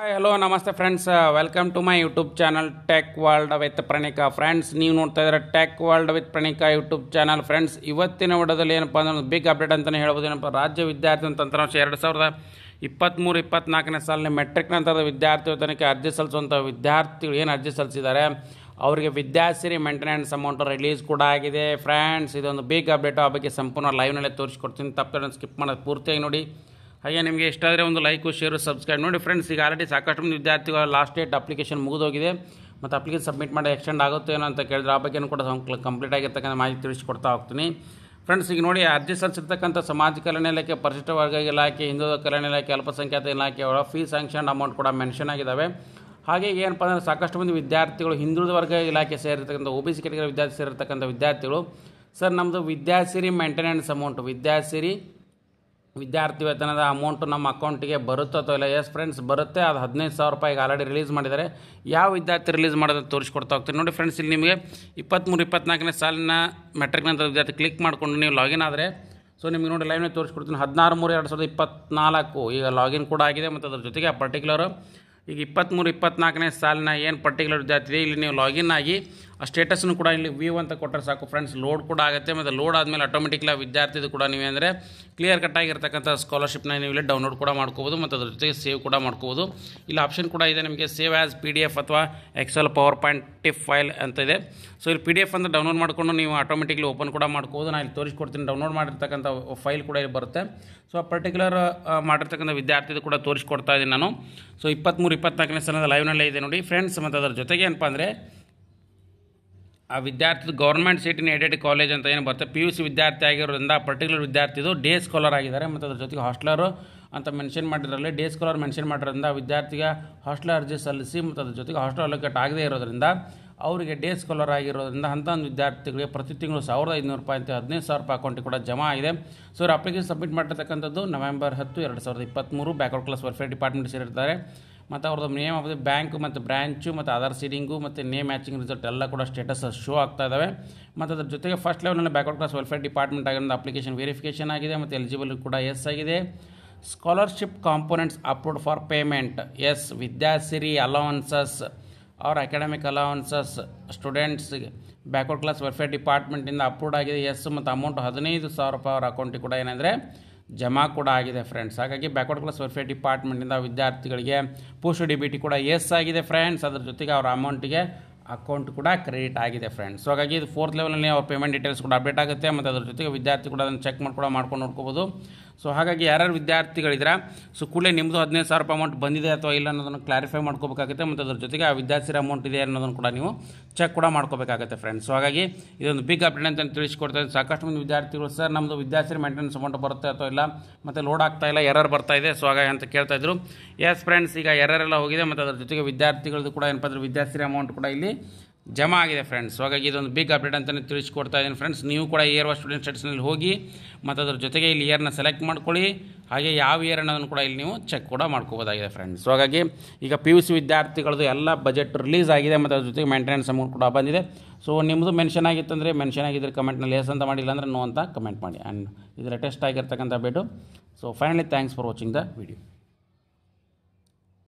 hi hello namaste friends welcome to my YouTube channel tech world with Pranika friends ನೀವು ನೋಡ್ತಾ ಇದ್ದಾರೆ tech world with Pranika YouTube channel friends ಇವತ್ತಿನ ವಡದಲ್ಲಿ ಏನಪ್ಪ ಅಂದ್ರೆ ಒಂದು ಬಿಗ್ ಅಪ್ಡೇಟ್ ಅಂತಲೇ ಹೇಳ್ಬೋದು ಏನಪ್ಪ ರಾಜ್ಯ ವಿದ್ಯಾರ್ಥಿ ತಂತ್ರಾಂಶ ಎರಡು ಸಾವಿರದ ಇಪ್ಪತ್ತ್ಮೂರು ಇಪ್ಪತ್ತ್ನಾಲ್ಕನೇ ಸಾಲಿನ ಮೆಟ್ರಿಕ್ ನಂತರದ ವಿದ್ಯಾರ್ಥಿ ವೇತನಕ್ಕೆ ಅರ್ಜಿ ಸಲ್ಲಿಸುವಂಥ ವಿದ್ಯಾರ್ಥಿಗಳು ಏನು ಅರ್ಜಿ ಸಲ್ಲಿಸಿದ್ದಾರೆ ಅವರಿಗೆ ವಿದ್ಯಾಸಿರಿ ಮೇಂಟೆನೆನ್ಸ್ ಅಮೌಂಟ್ ರಿಲೀಸ್ ಕೂಡ ಆಗಿದೆ ಫ್ರೆಂಡ್ಸ್ ಇದೊಂದು ಬಿಗ್ ಅಪ್ಡೇಟ್ ಆ ಬಗ್ಗೆ ಸಂಪೂರ್ಣ ಲೈವ್ನಲ್ಲೇ ತೋರಿಸ್ಕೊಡ್ತೀನಿ ತಪ್ಪು ಸ್ಕಿಪ್ ಮಾಡೋದು ಪೂರ್ತಿಯಾಗಿ ನೋಡಿ ಹಾಗೆ ನಿಮಗೆ ಇಷ್ಟ ಆದರೆ ಒಂದು ಲೈಕು ಶೇರು ಸಬ್ಸ್ಕ್ರೈಬ್ ನೋಡಿ ಫ್ರೆಂಡ್ಸ್ ಈಗ ಆಲ್ರೆಡಿ ಸಾಕಷ್ಟು ಮಂದಿ ವಿದ್ಯಾರ್ಥಿಗಳು ಲಾಸ್ಟ್ ಡೇಟ್ ಅಪ್ಲಿಕೇಶನ್ ಮುಗಿದೋಗಿದೆ ಮತ್ತು ಅಪ್ಲಿಕೇಶನ್ ಸಬ್ಮಿಟ್ ಮಾಡಿ ಎಕ್ಸ್ಟೆಂಡ್ ಆಗುತ್ತೆ ಏನೋ ಅಂತ ಕೇಳಿದ್ರೆ ಆ ಬಗ್ಗೆನೂ ಕೂಡ ಕಂಪ್ಲೀಟ್ ಆಗಿರ್ತಕ್ಕಂಥ ಮಾಹಿತಿ ತಿಳಿಸ್ಕೊಡ್ತಾ ಹೋಗ್ತೀನಿ ಫ್ರೆಂಡ್ಸ್ ಈಗ ನೋಡಿ ಅರ್ಜಿ ಸಲ್ಲಿಸಿರ್ತಕ್ಕಂಥ ಸಮಾಜ ಕಲ್ಯಾಣ ಇಲಾಖೆ ಪರಿಶಿಷ್ಟ ವರ್ಗ ಇಲಾಖೆ ಹಿಂದೂ ಕಲ್ಯಾಣ ಇಲಾಖೆ ಅಲ್ಪಸಂಖ್ಯಾತ ಇಲಾಖೆ ಅವರ ಫೀ ಸ್ಯಾಂಕ್ಷನ್ ಅಮೌಂಟ್ ಕೂಡ ಮೆನ್ಷನ್ ಆಗಿದ್ದಾವೆ ಹಾಗೆ ಏನಪ್ಪ ಅಂದರೆ ಸಾಕಷ್ಟು ಮಂದಿ ವಿದ್ಯಾರ್ಥಿಗಳು ಹಿಂದುಳಿದ ವರ್ಗ ಇಲಾಖೆ ಸೇರಿರ್ತಕ್ಕಂಥ ಒ ಬಿ ಸಿ ಕೆಟಗರಿ ವಿದ್ಯಾರ್ಥಿ ಸೇರಿರ್ತಕ್ಕಂಥ ವಿದ್ಯಾರ್ಥಿಗಳು ಸರ್ ನಮ್ಮದು ವಿದ್ಯಾಸಿರಿ ಮೇಂಟೆನೆನ್ಸ್ ಅಮೌಂಟ್ ವಿದ್ಯಾಸಿರಿ ವಿದ್ಯಾರ್ಥಿ ವೇತನದ ಅಮೌಂಟು ನಮ್ಮ ಅಕೌಂಟಿಗೆ ಬರುತ್ತೋ ಅಥವಾ ಇಲ್ಲ ಎಸ್ ಫ್ರೆಂಡ್ಸ್ ಬರುತ್ತೆ ಅದು ಹದಿನೈದು ಸಾವಿರ ರೂಪಾಯಿಗೆ ಆಲ್ರೆಡಿ ರಿಲೀಸ್ ಮಾಡಿದ್ದಾರೆ ಯಾವ ವಿದ್ಯಾರ್ಥಿ ರಿಲೀಸ್ ಮಾಡೋದು ತೋರಿಸ್ಕೊಡ್ತಾ ಹೋಗ್ತೀನಿ ನೋಡಿ ಫ್ರೆಂಡ್ಸ್ ಇಲ್ಲಿ ನಿಮಗೆ ಇಪ್ಪತ್ತ್ಮೂರು ಇಪ್ಪತ್ನಾಲ್ಕನೇ ಸಾಲಿನ ಮೆಟ್ರಿಕ್ ನಂತರ ವಿದ್ಯಾರ್ಥಿ ಕ್ಲಿಕ್ ಮಾಡಿಕೊಂಡು ನೀವು ಲಾಗಿನ್ ಆದರೆ ಸೊ ನಿಮಗೆ ನೋಡಿ ಲೈವ್ನೇ ತೋರಿಸ್ಕೊಡ್ತೀನಿ ಹದಿನಾರು ಮೂರು ಎರಡು ಸಾವಿರದ ಇಪ್ಪತ್ನಾಲ್ಕು ಈಗ ಲಾಗಿನ್ ಕೂಡ ಆಗಿದೆ ಮತ್ತು ಅದ್ರ ಜೊತೆಗೆ ಆ ಪರ್ಟಿಕ್ಯುಲರು ಈಗ ಇಪ್ಪತ್ತ್ಮೂರು ಇಪ್ಪತ್ನಾಲ್ಕನೇ ಸಾಲಿನ ಏನು ಪರ್ಟಿಕ್ಯುಲರ್ ವಿದ್ಯಾರ್ಥಿ ಇಲ್ಲಿ ನೀವು ಲಾಗಿನ್ ಆಗಿ ಆ ಸ್ಟೇಟಸ್ನು ಕೂಡ ಇಲ್ಲಿ ವ್ಯೂ ಅಂತ ಕೊಟ್ಟರೆ ಸಾಕು ಫ್ರೆಂಡ್ಸ್ ಲೋಡ್ ಕೂಡ ಆಗುತ್ತೆ ಮತ್ತು ಲೋಡ್ ಆದಮೇಲೆ ಆಟೋಮೆಟಿಕ್ಲಿ ವಿದ್ಯಾರ್ಥಿದು ಕೂಡ ನೀವು ಅಂದರೆ ಕ್ಲಿಯರ್ ಕಟ್ ಆಗಿರ್ತಕ್ಕಂಥ ಸ್ಕಾಲರ್ಶಿಪ್ನ ನೀವು ಇಲ್ಲಿ ಡೌನ್ಲೋಡ್ ಕೂಡ ಮಾಡ್ಕೋಬೋದು ಮತ್ತು ಅದ್ರ ಜೊತೆಗೆ ಸೇವ್ ಕೂಡ ಮಾಡ್ಕೋಬೋದು ಇಲ್ಲಿ ಆಪ್ಷನ್ ಕೂಡ ಇದೆ ನಿಮಗೆ save as P D F ಅಥವಾ Excel PowerPoint TIFF file ಅಂತ ಇದೆ ಸೊ ಇಲ್ಲಿ ಪಿ ಡಿ ಎಫ್ ಅಂತ ಡೌನ್ಲೋಡ್ ಮಾಡಿಕೊಂಡು ನೀವು ಆಟೋಮೆಟಿಕ್ಲಿ ಓಪನ್ ಕೂಡ ಮಾಡ್ಕೋಬೋದು ನಾನು ಇಲ್ಲಿ ತೋರಿಸ್ಕೊಡ್ತೀನಿ ಡೌನ್ಲೋಡ್ ಮಾಡಿರ್ತಕ್ಕಂಥ ಫೈಲ್ ಕೂಡ ಇಲ್ಲಿ ಬರುತ್ತೆ ಸೊ ಆ ಪರ್ಟಿಕ್ಯುಲರ್ ಮಾಡಿರ್ತಕ್ಕಂಥ ವಿದ್ಯಾರ್ಥಿದು ಕೂಡ ತೋರಿಸ್ಕೊಡ್ತಾ ಇದ್ದೀನಿ ನಾನು ಸೊ ಇಪ್ಪತ್ತ್ಮೂರು ಇಪ್ಪತ್ನಾಲ್ಕನೇ ಸ್ಥಾನದ ಲೈವ್ನಲ್ಲೇ ಇದೆ ನೋಡಿ ಫ್ರೆಂಡ್ಸ್ ಮತ್ತು ಅದರ ಜೊತೆಗೆ ಏನಪ್ಪ ಅಂದರೆ ಆ ವಿದ್ಯಾರ್ಥಿ ಗೌರ್ಮೆಂಟ್ ಸೀಟಿನ ಏಡೆಡ್ ಕಾಲೇಜ್ ಅಂತ ಏನು ಬರುತ್ತೆ ಪಿ ಯು ಸಿ ವಿದ್ಯಾರ್ಥಿ ಆಗಿರೋದ್ರಿಂದ ಪರ್ಟಿಕ್ಯುಲರ್ ವಿದ್ಯಾರ್ಥಿದು ಡೇ ಸ್ಕಾಲರ್ ಆಗಿದ್ದಾರೆ ಮತ್ತು ಅದ್ರ ಜೊತೆಗೆ ಹಾಸ್ಟ್ಲರು ಅಂತ ಮೆನ್ಷನ್ ಮಾಡಿದ್ರಲ್ಲಿ ಡೇ ಸ್ಕಾಲರ್ ಮೆನ್ಷನ್ ಮಾಡಿರೋದ್ರಿಂದ ವಿದ್ಯಾರ್ಥಿಗೆ ಹಾಸ್ಟೆಲ್ ಅರ್ಜಿ ಸಲ್ಲಿಸಿ ಮತ್ತು ಅದ್ರ ಜೊತೆಗೆ ಹಾಸ್ಟೆಲ್ ಅಲೋಕೇಟ್ ಆಗದೇ ಇರೋದ್ರಿಂದ ಅವರಿಗೆ ಡೇ ಸ್ಕಾಲರ್ ಆಗಿರೋದ್ರಿಂದ ಅಂತ ಒಂದು ವಿದ್ಯಾರ್ಥಿಗಳಿಗೆ ಪ್ರತಿ ತಿಂಗಳು ಸಾವಿರದ ಐನೂರು ರೂಪಾಯಿ ಅಂತ ಹದಿನೈದು ಸಾವಿರ ರೂಪಾಯಿ ಅಕೌಂಟಿಗೆ ಕೂಡ ಜಮಾ ಆಗಿದೆ ಸೊ ಅವ್ರ ಅಪ್ಲಿಕೇಶನ್ ಸಬ್ಮಿಟ್ ಮಾಡಿರ್ತಕ್ಕಂಥದ್ದು ನವೆಂಬರ್ ಹತ್ತು ಎರಡು ಸಾವಿರದ ಇಪ್ಪತ್ತ್ಮೂರು ಬ್ಯಾಕ್ವರ್ಡ್ ಕ್ಲಾಸ್ ವೆಲ್ಫೇರ್ ಡಿಪಾರ್ಟ್ಮೆಂಟ್ ಸೇರಿರ್ತಾರೆ ಮತ್ತು ಅವ್ರದ್ದು ನೇಮ್ ಆಫ್ ದಿ ಬ್ಯಾಂಕ್ ಮತ್ತು ಬ್ರ್ಯಾಂಚು ಮತ್ತು ಆಧಾರ್ ಸೀಡಿಂಗು ಮತ್ತು ನೇಮ್ ಮ್ಯಾಚಿಂಗ್ ರಿಸಲ್ಟ್ ಎಲ್ಲ ಕೂಡ ಸ್ಟೇಟಸ್ ಶೋ ಆಗ್ತಾ ಇದ್ದಾವೆ ಮತ್ತು ಅದರ ಜೊತೆಗೆ ಫಸ್ಟ್ ಲೆವೆಲ್ನಲ್ಲಿ ಬ್ಯಾಕ್ವರ್ಡ್ ಕ್ಲಾಸ್ ವೆಲ್ಫೇರ್ ಡಿಪಾರ್ಟ್ಮೆಂಟ್ ಆಗಿರೋದು ಅಪ್ಲಿಕೇಶನ್ ವೆರಿಫಿಕೇಷನ್ ಆಗಿದೆ ಮತ್ತು ಎಲಿಜಿಬಲ್ ಕೂಡ ಎಸ್ ಆಗಿದೆ scholarship components approved for payment yes Vidyasiri allowances ಅವ್ರ ಅಕಾಡೆಮಿಕ್ ಅಲೌನ್ಸಸ್ ಸ್ಟೂಡೆಂಟ್ಸ್ಗೆ ಬ್ಯಾಕ್ವರ್ಡ್ ಕ್ಲಾಸ್ ವೆಲ್ಫೇರ್ ಡಿಪಾರ್ಟ್ಮೆಂಟಿಂದ ಅಪ್ರೂವ್ಡ್ ಆಗಿದೆ ಎಸ್ ಮತ್ತು ಅಮೌಂಟ್ ಹದಿನೈದು ಸಾವಿರ ರೂಪಾಯಿ ಅವ್ರ ಅಕೌಂಟಿಗೆ ಕೂಡ ಏನಂದರೆ ಜಮಾ ಕೂಡ ಆಗಿದೆ ಫ್ರೆಂಡ್ಸ್ ಹಾಗಾಗಿ ಬ್ಯಾಕ್ವರ್ಡ್ ಕ್ಲಾಸ್ ವೆಲ್ಫೇರ್ ಡಿಪಾರ್ಟ್ಮೆಂಟಿಂದ ವಿದ್ಯಾರ್ಥಿಗಳಿಗೆ ಪೋಸ್ಟ್ ಡಿ ಬಿ ಟಿ ಕೂಡ ಎಸ್ ಆಗಿದೆ ಫ್ರೆಂಡ್ಸ್ ಅದ್ರ ಜೊತೆಗೆ ಅವರ ಅಮೌಂಟಿಗೆ ಅಕೌಂಟ್ ಕೂಡ ಕ್ರೆಡಿಟ್ ಆಗಿದೆ ಫ್ರೆಂಡ್ಸ್ ಸೊ ಹಾಗಾಗಿ ಇದು ಫೋರ್ತ್ ಲೆವೆಲ್ನಲ್ಲಿ ಅವ್ರ ಪೇಮೆಂಟ್ ಡೀಟೇಲ್ಸ್ ಕೂಡ ಅಪ್ಡೇಟ್ ಆಗುತ್ತೆ ಮತ್ತು ಅದ್ರ ಜೊತೆಗೆ ವಿದ್ಯಾರ್ಥಿ ಕೂಡ ಅದನ್ನು ಚೆಕ್ ಮಾಡಿ ಕೂಡ ಮಾಡ್ಕೊಂಡು ನೋಡ್ಕೋಬೋದು ಸೊ ಹಾಗಾಗಿ ಯಾರ್ಯಾರು ವಿದ್ಯಾರ್ಥಿಗಳಿದ್ರೆ ಸೊ ಕೂಡಲೇ ನಿಮ್ಮದು ಹದಿನೈದು ಸಾವಿರ ರೂಪಾಯಿ ಅಮೌಂಟ್ ಬಂದಿದೆ ಅಥವಾ ಇಲ್ಲ ಅನ್ನೋದನ್ನು ಕ್ಲಾರಿಫೈ ಮಾಡ್ಕೋಬೇಕಾಗುತ್ತೆ ಮತ್ತು ಅದ್ರ ಜೊತೆಗೆ ಆ ವಿದ್ಯಾರ್ಥಿರ ಅಮೌಂಟ್ ಇದೆ ಅನ್ನೋದನ್ನು ಕೂಡ ನೀವು ಚೆಕ್ ಕೂಡ ಮಾಡ್ಕೋಬೇಕಾಗುತ್ತೆ ಫ್ರೆಂಡ್ಸ್ ಸೊ ಹಾಗಾಗಿ ಇದೊಂದು ಬಿಗ್ ಅಪ್ಡೇಟ್ ಅಂತ ತಿಳಿಸ್ಕೊಡ್ತಾ ಸಾಕಷ್ಟು ಮಂದಿ ವಿದ್ಯಾರ್ಥಿಗಳು ಸರ್ ನಮ್ಮದು ವಿದ್ಯಾರ್ಥಿ ಮೈಂಟೆನೆನ್ಸ್ ಅಮೌಂಟ್ ಬರುತ್ತೆ ಅಥವಾ ಇಲ್ಲ ಮತ್ತು ಲೋಡ್ ಆಗ್ತಾ ಇಲ್ಲ ಎರರ್ ಬರ್ತಾ ಇದೆ ಸೊ ಹಾಗಾಗಿ ಅಂತ ಕೇಳ್ತಾ ಇದ್ರು ಎಸ್ ಫ್ರೆಂಡ್ಸ್ ಈಗ ಎರರೆಲ್ಲ ಹೋಗಿದೆ ಮತ್ತು ಅದ್ರ ಜೊತೆಗೆ ವಿದ್ಯಾರ್ಥಿಗಳದ್ದು ಕೂಡ ಏನಪ್ಪ ಅಂದ್ರೆ ವಿದ್ಯಾರ್ಥಿ ಅಮೌಂಟ್ ಕೂಡ ಇಲ್ಲಿ ಜಮಾ ಆಗಿದೆ ಫ್ರೆಂಡ್ಸ್ ಹಾಗಾಗಿ ಇದೊಂದು ಬಿಗ್ ಅಪ್ಡೇಟ್ ಅಂತಲೇ ತಿಳಿಸ್ಕೊಡ್ತಾ ಇದ್ದೀನಿ ಫ್ರೆಂಡ್ಸ್ ನೀವು ಕೂಡ ಇಯರ್ ವಾ ಸ್ಟೂಡೆಂಟ್ ಸೆಟ್ಸ್ನಲ್ಲಿ ಹೋಗಿ ಮತ್ತು ಅದ್ರ ಜೊತೆಗೆ ಇಲ್ಲಿ ಇಯರ್ನ ಸೆಲೆಕ್ಟ್ ಮಾಡ್ಕೊಳ್ಳಿ ಹಾಗೆ ಯಾವ ಇಯರ್ ಅನ್ನೋದನ್ನು ಕೂಡ ಇಲ್ಲಿ ನೀವು ಚೆಕ್ ಕೂಡ ಮಾಡ್ಕೋಬೋದಾಗಿದೆ ಫ್ರೆಂಡ್ಸ್ ಹಾಗಾಗಿ ಈಗ ಪಿ ಯು ಸಿ ವಿದ್ಯಾರ್ಥಿಗಳದ್ದು ಎಲ್ಲ ಬಜೆಟ್ ರಿಲೀಸ್ ಆಗಿದೆ ಮತ್ತು ಅದ್ರ ಜೊತೆಗೆ ಮೇಂಟೆನೆನ್ಸ್ ಅಮೌಂಟ್ ಕೂಡ ಬಂದಿದೆ ಸೊ ನಿಮ್ಮದು ಮೆನ್ಷನ್ ಆಗಿತ್ತಂದರೆ ಮೆನ್ಷನ್ ಆಗಿದ್ದರೆ ಕಮೆಂಟ್ನಲ್ಲಿ ಎಸ್ ಅಂತ ಮಾಡಿಲ್ಲ ಅಂದರೆ ನೋ ಅಂತ ಕಮೆಂಟ್ ಮಾಡಿ ಆ್ಯಂಡ್ ಇದು ಲೇಟೆಸ್ಟ್ ಆಗಿರ್ತಕ್ಕಂಥ update so finally thanks for watching the video